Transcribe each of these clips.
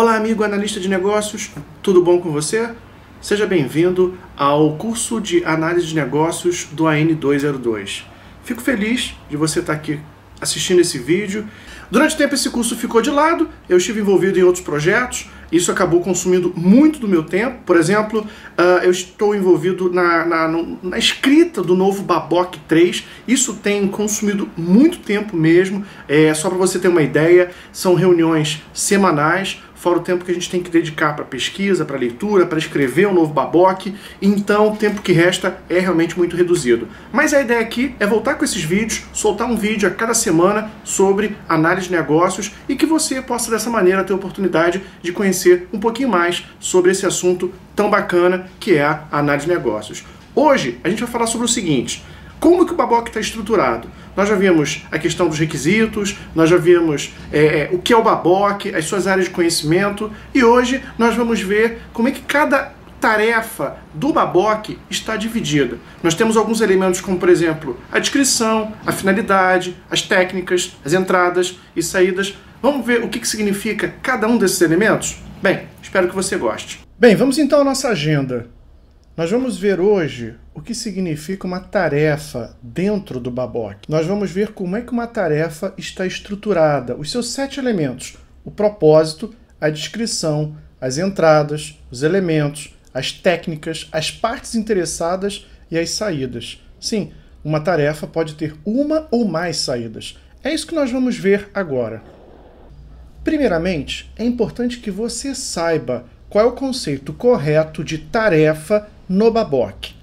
Olá, amigo analista de negócios, tudo bom com você? Seja bem-vindo ao curso de análise de negócios do AN202. Fico feliz de você estar aqui assistindo esse vídeo. Durante o tempo esse curso ficou de lado, eu estive envolvido em outros projetos, isso acabou consumindo muito do meu tempo. Por exemplo, uh, eu estou envolvido na, na, na, escrita do novo Baboc 3. Isso tem consumido muito tempo mesmo. É, só para você ter uma ideia, são reuniões semanais fora o tempo que a gente tem que dedicar para pesquisa, para leitura, para escrever um novo baboque, então o tempo que resta é realmente muito reduzido. Mas a ideia aqui é voltar com esses vídeos, soltar um vídeo a cada semana sobre análise de negócios e que você possa dessa maneira ter a oportunidade de conhecer um pouquinho mais sobre esse assunto tão bacana que é a análise de negócios. Hoje a gente vai falar sobre o seguinte: como que o Baboc está estruturado? Nós já vimos a questão dos requisitos, nós já vimos é, é o que é o Baboc, as suas áreas de conhecimento, e hoje nós vamos ver como é que cada tarefa do Baboc está dividida. Nós temos alguns elementos como, por exemplo, a descrição, a finalidade, as técnicas, as entradas e saídas. Vamos ver o que, que significa cada um desses elementos? Bem, espero que você goste. Bem, vamos então à nossa agenda. Nós vamos ver hoje o que significa uma tarefa dentro do Baboque. Nós vamos ver como é que uma tarefa está estruturada, os seus sete elementos: o propósito, a descrição, as entradas, os elementos, as técnicas, as partes interessadas e as saídas. Sim, uma tarefa pode ter uma ou mais saídas. É isso que nós vamos ver agora. Primeiramente, é importante que você saiba qual é o conceito correto de tarefa no BABOC.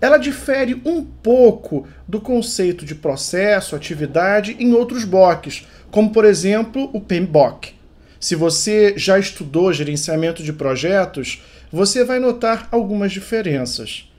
Ela difere um pouco do conceito de processo, atividade em outros BOCs, como por exemplo o PMBOK. Se você já estudou gerenciamento de projetos, você vai notar algumas diferenças.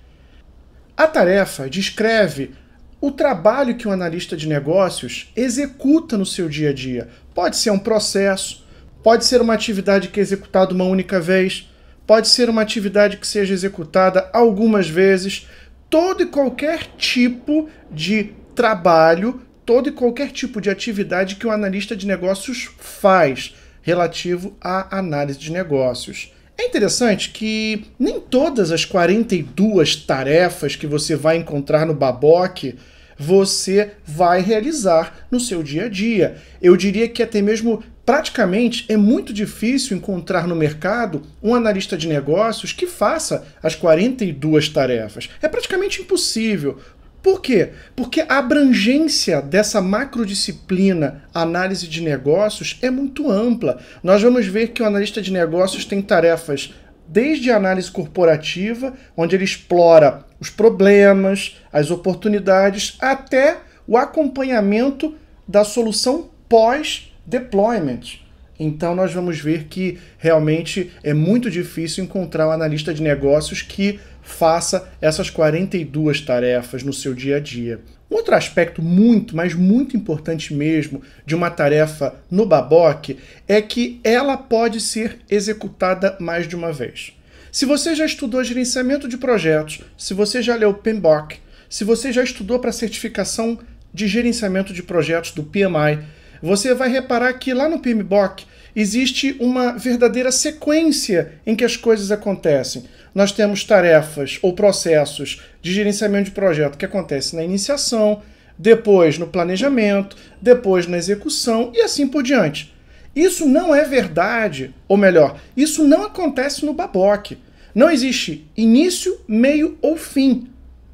A tarefa descreve o trabalho que um analista de negócios executa no seu dia a dia. Pode ser um processo, pode ser uma atividade que é executada uma única vez, pode ser uma atividade que seja executada algumas vezes. Todo e qualquer tipo de trabalho, todo e qualquer tipo de atividade que o analista de negócios faz relativo à análise de negócios. É interessante que nem todas as 42 tarefas que você vai encontrar no Baboque você vai realizar no seu dia a dia. Eu diria que até mesmo Praticamente é muito difícil encontrar no mercado um analista de negócios que faça as 42 tarefas. É praticamente impossível. Por quê? Porque a abrangência dessa macrodisciplina análise de negócios é muito ampla. Nós vamos ver que o analista de negócios tem tarefas desde a análise corporativa, onde ele explora os problemas, as oportunidades, até o acompanhamento da solução pós deployment. Então nós vamos ver que realmente é muito difícil encontrar um analista de negócios que faça essas 42 tarefas no seu dia a dia. Um outro aspecto muito, mas muito importante mesmo de uma tarefa no Baboc é que ela pode ser executada mais de uma vez. Se você já estudou gerenciamento de projetos, se você já leu PMBOK, se você já estudou para certificação de gerenciamento de projetos do PMI, você vai reparar que lá no PMBOK existe uma verdadeira sequência em que as coisas acontecem. Nós temos tarefas ou processos de gerenciamento de projeto que acontecem na iniciação, depois no planejamento, depois na execução e assim por diante. Isso não é verdade, ou melhor, isso não acontece no BABOK. Não existe início, meio ou fim.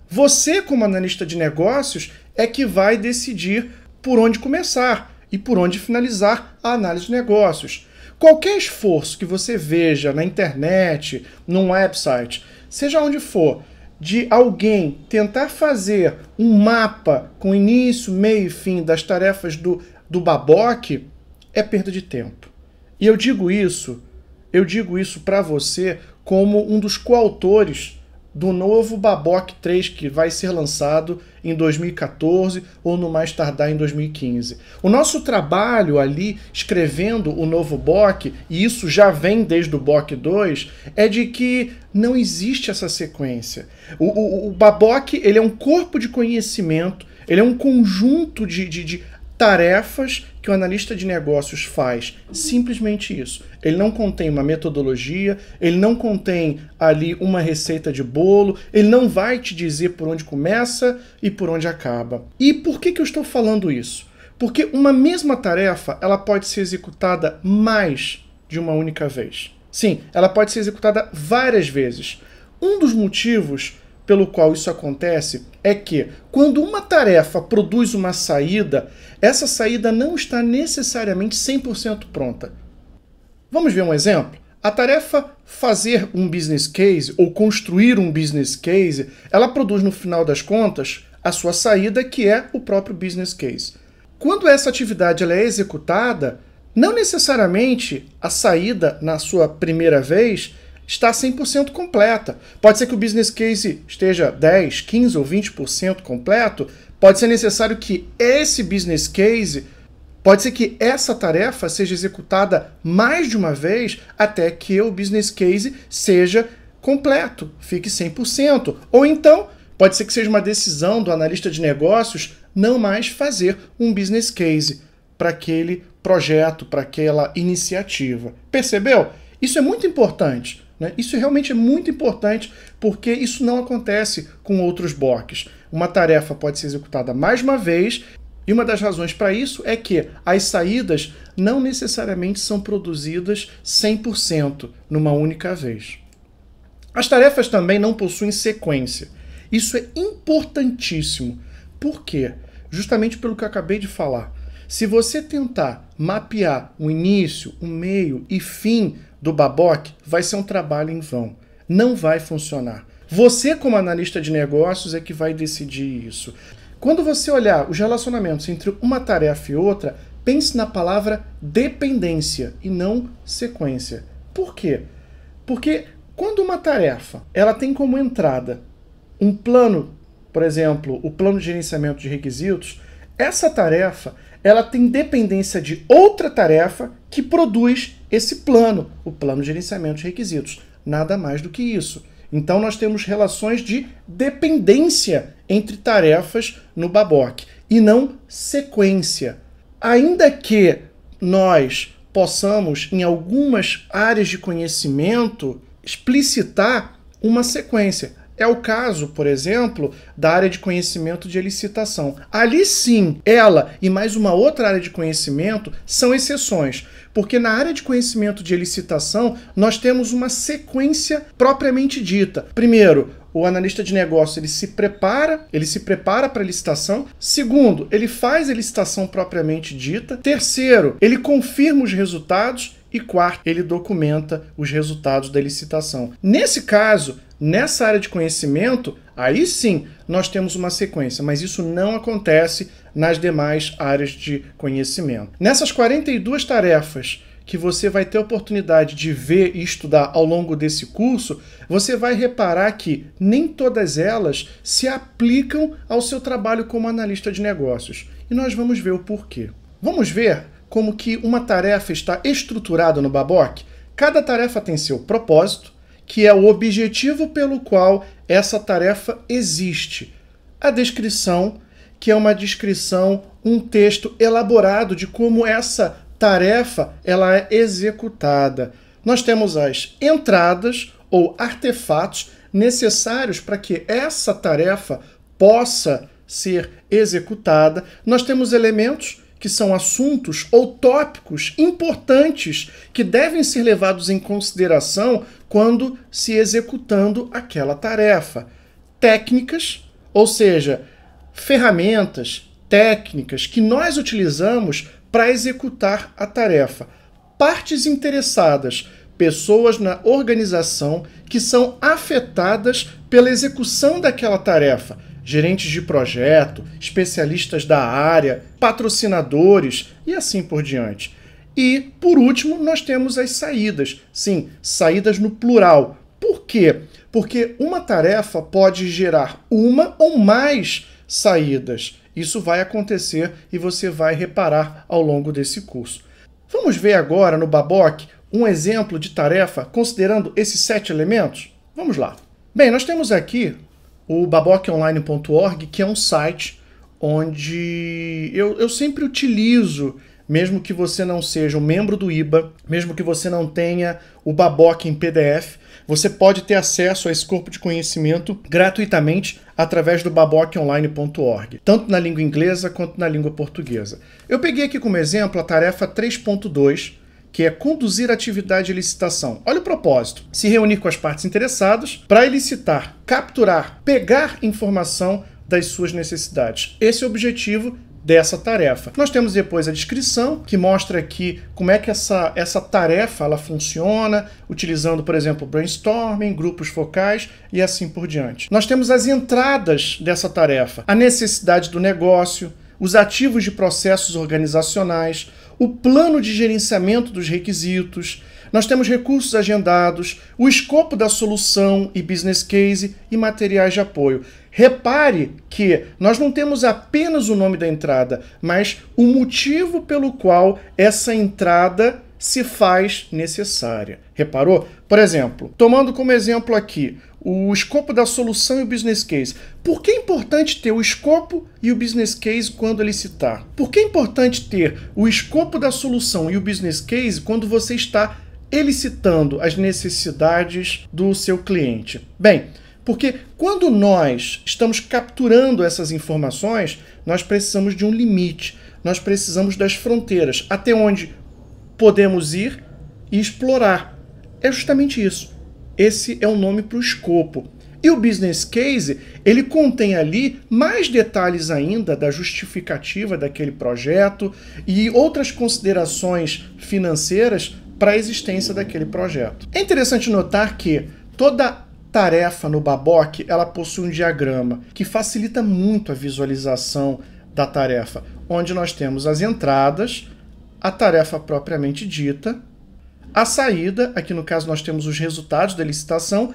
Você, como analista de negócios, é que vai decidir por onde começar e por onde finalizar a análise de negócios. Qualquer esforço que você veja na internet, num website, seja onde for, de alguém tentar fazer um mapa com início, meio e fim das tarefas do, do baboque é perda de tempo. E eu digo isso, eu digo isso para você como um dos coautores do novo Baboc 3 que vai ser lançado em 2014 ou no mais tardar em 2015. O nosso trabalho ali escrevendo o novo Bok, e isso já vem desde o Bok 2, é de que não existe essa sequência. O, o, o ele é um corpo de conhecimento, ele é um conjunto de, de, de tarefas que o analista de negócios faz. Simplesmente isso. Ele não contém uma metodologia, ele não contém ali uma receita de bolo, ele não vai te dizer por onde começa e por onde acaba. E por que, que eu estou falando isso? Porque uma mesma tarefa ela pode ser executada mais de uma única vez. Sim, ela pode ser executada várias vezes. Um dos motivos pelo qual isso acontece é que, quando uma tarefa produz uma saída, essa saída não está necessariamente 100% pronta. Vamos ver um exemplo? A tarefa fazer um business case ou construir um business case, ela produz no final das contas a sua saída, que é o próprio business case. Quando essa atividade ela é executada, não necessariamente a saída na sua primeira vez está 100% completa. Pode ser que o business case esteja 10, 15 ou 20% completo, pode ser necessário que esse business case Pode ser que essa tarefa seja executada mais de uma vez até que o business case seja completo, fique 100%. Ou então, pode ser que seja uma decisão do analista de negócios não mais fazer um business case para aquele projeto, para aquela iniciativa. Percebeu? Isso é muito importante. Né? Isso realmente é muito importante porque isso não acontece com outros blocos. Uma tarefa pode ser executada mais uma vez e uma das razões para isso é que as saídas não necessariamente são produzidas 100% numa única vez. As tarefas também não possuem sequência. Isso é importantíssimo. Por quê? Justamente pelo que eu acabei de falar. Se você tentar mapear o início, o meio e fim do baboc, vai ser um trabalho em vão. Não vai funcionar. Você, como analista de negócios, é que vai decidir isso. Quando você olhar os relacionamentos entre uma tarefa e outra, pense na palavra dependência e não sequência. Por quê? Porque quando uma tarefa ela tem como entrada um plano, por exemplo, o plano de gerenciamento de requisitos, essa tarefa, ela tem dependência de outra tarefa que produz esse plano, o plano de gerenciamento de requisitos. Nada mais do que isso. Então nós temos relações de dependência entre tarefas no Baboc e não sequência. Ainda que nós possamos, em algumas áreas de conhecimento, explicitar uma sequência. É o caso, por exemplo, da área de conhecimento de licitação. Ali sim, ela e mais uma outra área de conhecimento são exceções, porque na área de conhecimento de licitação nós temos uma sequência propriamente dita. Primeiro, o analista de negócio ele se prepara, ele se prepara para a licitação. Segundo, ele faz a licitação propriamente dita. Terceiro, ele confirma os resultados e quarto, ele documenta os resultados da licitação. Nesse caso, nessa área de conhecimento, aí sim nós temos uma sequência, mas isso não acontece nas demais áreas de conhecimento. Nessas 42 tarefas que você vai ter oportunidade de ver e estudar ao longo desse curso, você vai reparar que nem todas elas se aplicam ao seu trabalho como analista de negócios. E nós vamos ver o porquê. Vamos ver como que uma tarefa está estruturada no Baboc, cada tarefa tem seu propósito, que é o objetivo pelo qual essa tarefa existe. A descrição, que é uma descrição, um texto elaborado de como essa tarefa ela é executada. Nós temos as entradas ou artefatos necessários para que essa tarefa possa ser executada. Nós temos elementos que são assuntos ou tópicos importantes que devem ser levados em consideração quando se executando aquela tarefa. Técnicas, ou seja, ferramentas, técnicas que nós utilizamos para executar a tarefa. Partes interessadas, pessoas na organização que são afetadas pela execução daquela tarefa gerentes de projeto, especialistas da área, patrocinadores e assim por diante. E, por último, nós temos as saídas. Sim, saídas no plural. Por quê? Porque uma tarefa pode gerar uma ou mais saídas. Isso vai acontecer e você vai reparar ao longo desse curso. Vamos ver agora no Baboc um exemplo de tarefa considerando esses sete elementos? Vamos lá. Bem, nós temos aqui o baboqueonline.org, que é um site onde eu, eu sempre utilizo, mesmo que você não seja um membro do IBA, mesmo que você não tenha o Baboque em PDF, você pode ter acesso a esse corpo de conhecimento gratuitamente através do baboqueonline.org, tanto na língua inglesa quanto na língua portuguesa. Eu peguei aqui como exemplo a tarefa 3.2, que é conduzir atividade de licitação. Olha o propósito: se reunir com as partes interessadas para elicitar, capturar, pegar informação das suas necessidades. Esse é o objetivo dessa tarefa. Nós temos depois a descrição que mostra aqui como é que essa, essa tarefa ela funciona, utilizando, por exemplo, brainstorming, grupos focais e assim por diante. Nós temos as entradas dessa tarefa, a necessidade do negócio, os ativos de processos organizacionais, o plano de gerenciamento dos requisitos, nós temos recursos agendados, o escopo da solução e business case e materiais de apoio. Repare que nós não temos apenas o nome da entrada, mas o motivo pelo qual essa entrada se faz necessária. Reparou? Por exemplo, tomando como exemplo aqui o escopo da solução e o business case. Por que é importante ter o escopo e o business case quando elicitar? Tá? Por que é importante ter o escopo da solução e o business case quando você está elicitando as necessidades do seu cliente? Bem, porque quando nós estamos capturando essas informações, nós precisamos de um limite, nós precisamos das fronteiras, até onde podemos ir e explorar. É justamente isso. Esse é o um nome para o escopo. E o business case, ele contém ali mais detalhes ainda da justificativa daquele projeto e outras considerações financeiras para a existência daquele projeto. É interessante notar que toda tarefa no Baboc, ela possui um diagrama que facilita muito a visualização da tarefa, onde nós temos as entradas, a tarefa propriamente dita a saída, aqui no caso nós temos os resultados da licitação,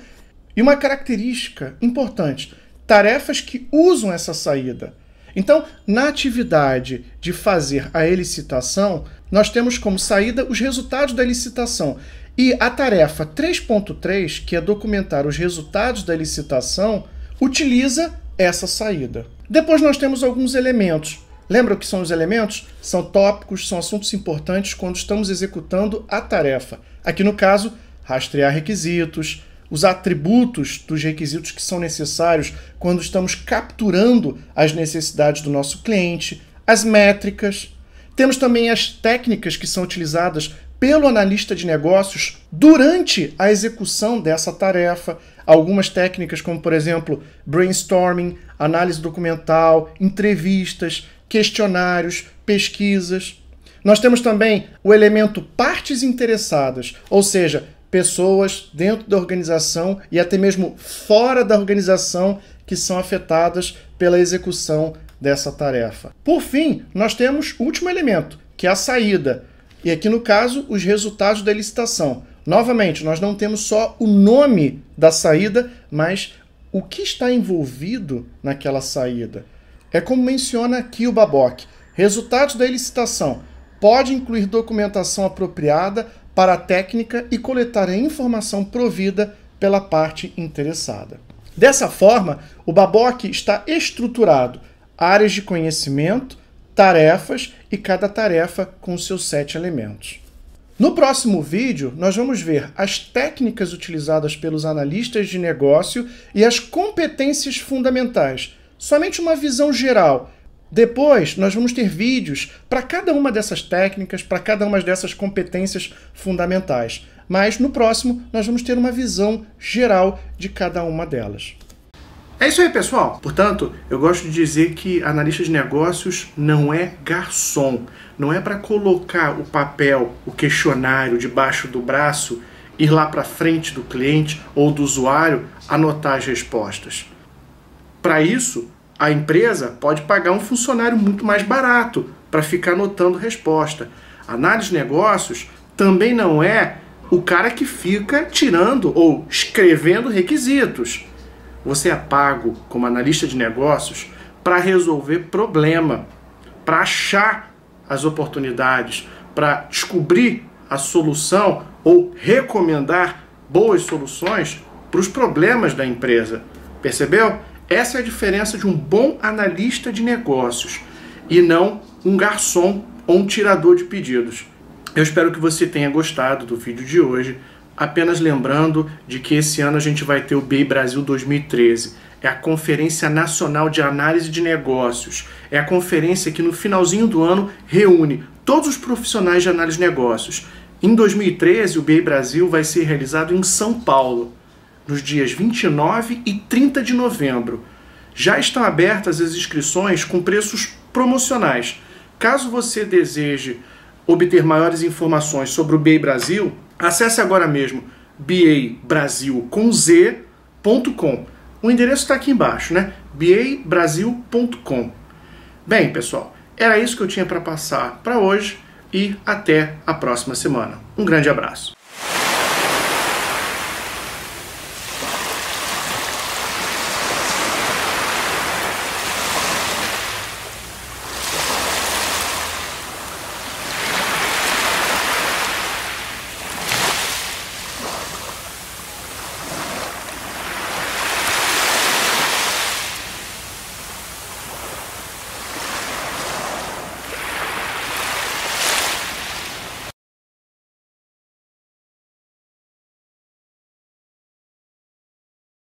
e uma característica importante: tarefas que usam essa saída. Então, na atividade de fazer a elicitação, nós temos como saída os resultados da licitação. E a tarefa 3.3, que é documentar os resultados da licitação, utiliza essa saída. Depois nós temos alguns elementos Lembra o que são os elementos? São tópicos, são assuntos importantes quando estamos executando a tarefa. Aqui no caso, rastrear requisitos, os atributos dos requisitos que são necessários quando estamos capturando as necessidades do nosso cliente, as métricas. Temos também as técnicas que são utilizadas pelo analista de negócios durante a execução dessa tarefa. Algumas técnicas, como por exemplo brainstorming, análise documental, entrevistas, questionários, pesquisas. Nós temos também o elemento partes interessadas, ou seja, pessoas dentro da organização e até mesmo fora da organização que são afetadas pela execução dessa tarefa. Por fim, nós temos o último elemento, que é a saída. E aqui no caso, os resultados da licitação. Novamente, nós não temos só o nome da saída, mas o que está envolvido naquela saída. É como menciona aqui o Babock. Resultados da licitação pode incluir documentação apropriada para a técnica e coletar a informação provida pela parte interessada. Dessa forma, o Babock está estruturado áreas de conhecimento, tarefas e cada tarefa com seus sete elementos. No próximo vídeo, nós vamos ver as técnicas utilizadas pelos analistas de negócio e as competências fundamentais Somente uma visão geral. Depois, nós vamos ter vídeos para cada uma dessas técnicas, para cada uma dessas competências fundamentais. Mas no próximo, nós vamos ter uma visão geral de cada uma delas. É isso aí, pessoal. Portanto, eu gosto de dizer que analista de negócios não é garçom. Não é para colocar o papel, o questionário debaixo do braço, ir lá para frente do cliente ou do usuário, anotar as respostas. Para isso, a empresa pode pagar um funcionário muito mais barato para ficar anotando resposta. Análise de negócios também não é o cara que fica tirando ou escrevendo requisitos. Você é pago como analista de negócios para resolver problema, para achar as oportunidades, para descobrir a solução ou recomendar boas soluções para os problemas da empresa. Percebeu? Essa é a diferença de um bom analista de negócios e não um garçom ou um tirador de pedidos. Eu espero que você tenha gostado do vídeo de hoje. Apenas lembrando de que esse ano a gente vai ter o BI Brasil 2013. É a Conferência Nacional de Análise de Negócios. É a conferência que no finalzinho do ano reúne todos os profissionais de análise de negócios. Em 2013, o BI Brasil vai ser realizado em São Paulo nos dias 29 e 30 de novembro. Já estão abertas as inscrições com preços promocionais. Caso você deseje obter maiores informações sobre o BA Brasil, acesse agora mesmo babrasil.com. O endereço está aqui embaixo, né? babrasil.com. Bem, pessoal, era isso que eu tinha para passar para hoje e até a próxima semana. Um grande abraço.